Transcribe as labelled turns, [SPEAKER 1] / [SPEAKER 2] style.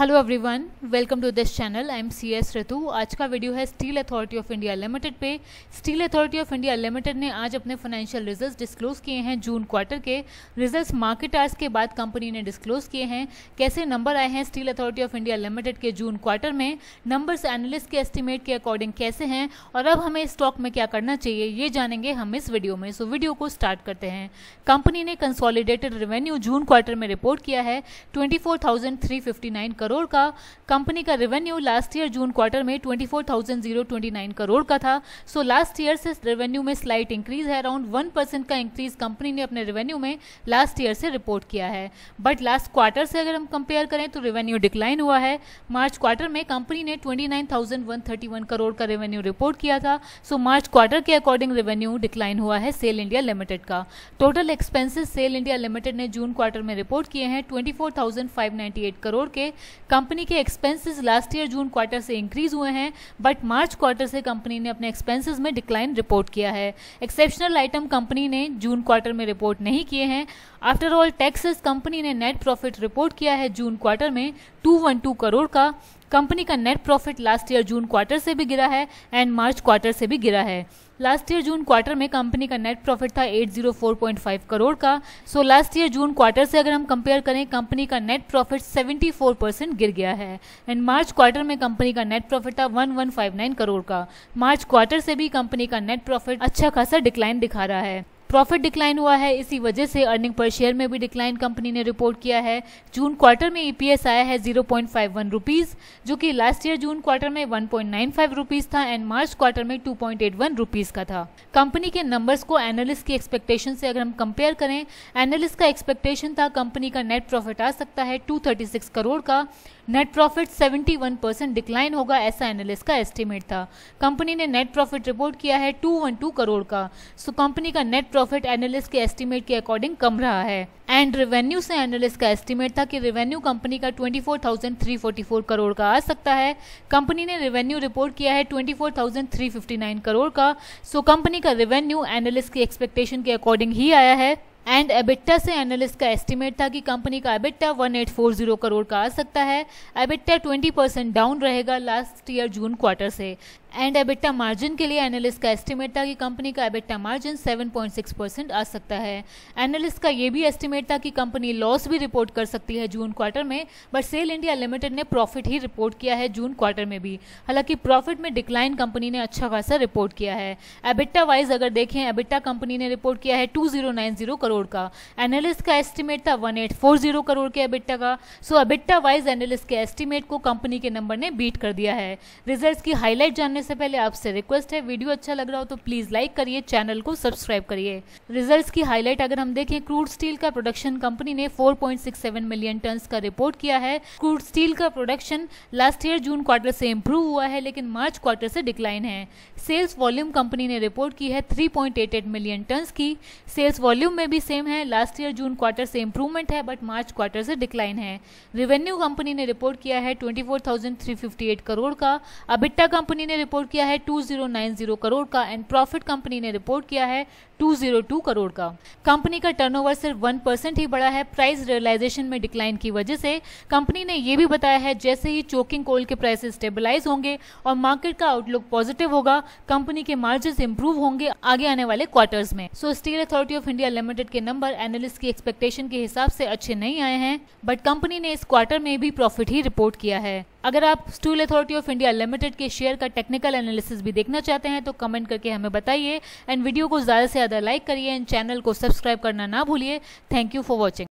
[SPEAKER 1] hello everyone welcome to this channel I am C S Retu आज का video है steel authority of India limited पे steel authority of India limited ने आज अपने फाइनेंशियल रिजल्ट्स डिस्क्लोज किए हैं जून क्वार्टर के रिजल्ट्स मार्केट आर्स के बाद कंपनी ने डिस्क्लोज किए हैं कैसे नंबर आए हैं steel authority of India limited के जून क्वार्टर में नंबर्स एनालिस्ट के एस्टिमेट के अकॉर्डिंग कैसे हैं और अब हमें स्टॉक में क्या करना चाहिए ये जानेंगे हम इस वीडियो में सो so, वीडियो को स्टार्ट करते हैं कंपनी ने कंसॉलिडेटेड रेवेन्यू जून क्वार्टर में रिपोर्ट किया है ट्वेंटी करोड़ का कंपनी का revenue last year June quarter में ट्वेंटी करोड़ का था सो लास्ट ईयर से रेवेन्यू में स्लाइट इंक्रीज है अराउंड वन का इंक्रीज कंपनी ने अपने रेवेन्यू में लास्ट ईयर से रिपोर्ट किया है बट लास्ट क्वार्टर से अगर हम कंपेयर करें तो रेवेन्यू डिक्लाइन हुआ है मार्च क्वार्टर में कंपनी ने 29,131 करोड़ का रेवेन्यू रिपोर्ट किया था सो मार्च क्वार्टर के अकॉर्डिंग रेवेन्यू डिक्लाइन हुआ है सेल इंडिया लिमिटेड का total expenses SAIL India limited ने जून क्वार्टर में रिपोर्ट किए हैं 24,598 करोड़ के कंपनी के expenses last year June quarter से इंक्रीज हुए हैं बट मार्च क्वार्टर से कंपनी ने अपने एक्सपेंसेस में डिक्लाइन रिपोर्ट किया है एक्सेप्शनल आइटम कंपनी ने जून क्वार्टर में रिपोर्ट नहीं किए हैं आफ्टर ऑल टैक्सेस कंपनी ने नेट प्रॉफिट रिपोर्ट किया है जून क्वार्टर में 212 करोड़ का कंपनी का net profit last year June quarter से भी गिरा है एंड मार्च क्वार्टर से भी गिरा है लास्ट ईयर जून क्वार्टर में कंपनी का नेट प्रॉफिट था 804.5 करोड़ का so last year June quarter से अगर हम कंपेयर करें कंपनी का नेट प्रॉफिट 74 परसेंट गिर गया है एंड मार्च क्वार्टर में कंपनी का नेट प्रॉफिट था 1159 करोड़ का मार्च क्वार्टर से भी कंपनी का नेट प्रॉफिट अच्छा खासा डिक्लाइन दिखा रहा है प्रॉफिट डिक्लाइन हुआ है इसी वजह से अर्निंग पर शेयर में भी डिक्लाइन कंपनी ने रिपोर्ट किया है जून क्वार्टर में ईपीएस e आया है जीरो पॉइंट जो कि लास्ट ईयर जून क्वार्टर में 1.95 पॉइंट था एंड मार्च क्वार्टर में 2.81 पॉइंट का था कंपनी के नंबर्स को एनालिस्ट की एक्सपेक्टेशन से अगर हम कंपेयर करें एनालिस्ट का एक्सपेक्टेशन था कंपनी का नेट प्रॉफिट आ सकता है टू थर्टी सिक्स करोड़ का नेट प्रॉफिट 71 परसेंट डिक्लाइन होगा ऐसा एनालिस्ट का एस्टिमेट था कंपनी ने नेट प्रॉफिट रिपोर्ट किया है 212 करोड़ का सो कंपनी का नेट प्रॉफिट एनालिस्ट के एस्टिमेट के अकॉर्डिंग कम रहा है एंड रेवेन्यू से एनालिस्ट का एस्टिमेट था कि रेवेन्यू कंपनी का 24,344 करोड़ का आ सकता है कंपनी ने रेवेन्यू रिपोर्ट किया है 24,359 करोड़ का सो so कंपनी का रेवेन्यू एनालिस्ट की एक्सपेक्टेशन के अकॉर्डिंग ही आया है एंड एबिट्टा से एनालिस्ट का एस्टिमेट था कि कंपनी का एबिट्टा 1840 करोड़ का आ सकता है एबिट्टा 20 परसेंट डाउन रहेगा लास्ट ईयर जून क्वार्टर से एंड एबिट्टा मार्जिन के लिए एनालिस्ट का एस्टिमेट था कि कंपनी का एबिट्टा मार्जिन 7.6 परसेंट आ सकता है एनालिस्ट का ये भी एस्टिमेट था कि कंपनी लॉस भी रिपोर्ट कर सकती है जून क्वार्टर में बट सेल इंडिया लिमिटेड ने प्रॉफिट ही रिपोर्ट किया है जून क्वार्टर में भी हालांकि प्रॉफिट में डिक्लाइन कंपनी ने अच्छा खासा रिपोर्ट किया है एबिट्टा वाइज अगर देखें एबिट्टा कंपनी ने रिपोर्ट किया है टू करोड़ का एनालिस्ट का एस्टिमेट था वन करोड़ के एबिट्टा का सो एबिट्टा वाइज एनालिस्ट के एस्टिमेट को कंपनी के नंबर ने बीट कर दिया है रिजल्ट की हाईलाइट जानने करने से पहले आपसे रिक्वेस्ट है वीडियो अच्छा लग रहा हो तो प्लीज लाइक करिए चैनल को सब्सक्राइब करिए रिजल्ट की हाईलाइट अगर हम देखें क्रूड स्टील का प्रोडक्शन कंपनी ने 4.67 मिलियन टन का रिपोर्ट किया है क्रूड स्टील का production last year June quarter से इम्प्रूव हुआ है लेकिन मार्च क्वार्टर से डिक्लाइन है सेल्स वॉल्यूम कंपनी ने रिपोर्ट की है थ्री मिलियन टन की सेल्स वॉल्यूम में भी सेम है लास्ट ईयर जून क्वार्टर से इम्प्रूवमेंट है बट मार्च क्वार्टर से डिक्लाइन है रेवेन्यू कंपनी ने रिपोर्ट किया है ट्वेंटी करोड़ का अबिट्टा कंपनी ने रिपोर्ट किया है 2090 करोड़ का एंड प्रॉफिट कंपनी ने रिपोर्ट किया है 202 करोड़ का कंपनी का टर्नओवर सिर्फ वन परसेंट ही बढ़ा है प्राइस रियलाइजेशन में डिक्लाइन की वजह से कंपनी ने यह भी बताया है जैसे ही चोकिंग कोल के प्राइस स्टेबलाइज होंगे और मार्केट का आउटलुक पॉजिटिव होगा कंपनी के मार्जिन इंप्रूव होंगे आगे आने वाले क्वार्टर्स में so steel authority of India limited के नंबर एनालिस्ट की एक्सपेक्टेशन के हिसाब से अच्छे नहीं आए हैं बट कंपनी ने इस क्वार्टर में भी प्रॉफिट ही रिपोर्ट किया है अगर आप steel authority of India limited के शेयर का टेक्निकल एनालिसिस भी देखना चाहते हैं तो कमेंट करके हमें बताइए एंड वीडियो को ज़्यादा से ज़्यादा लाइक करिए एंड चैनल को सब्सक्राइब करना ना भूलिए थैंक यू फॉर वॉचिंग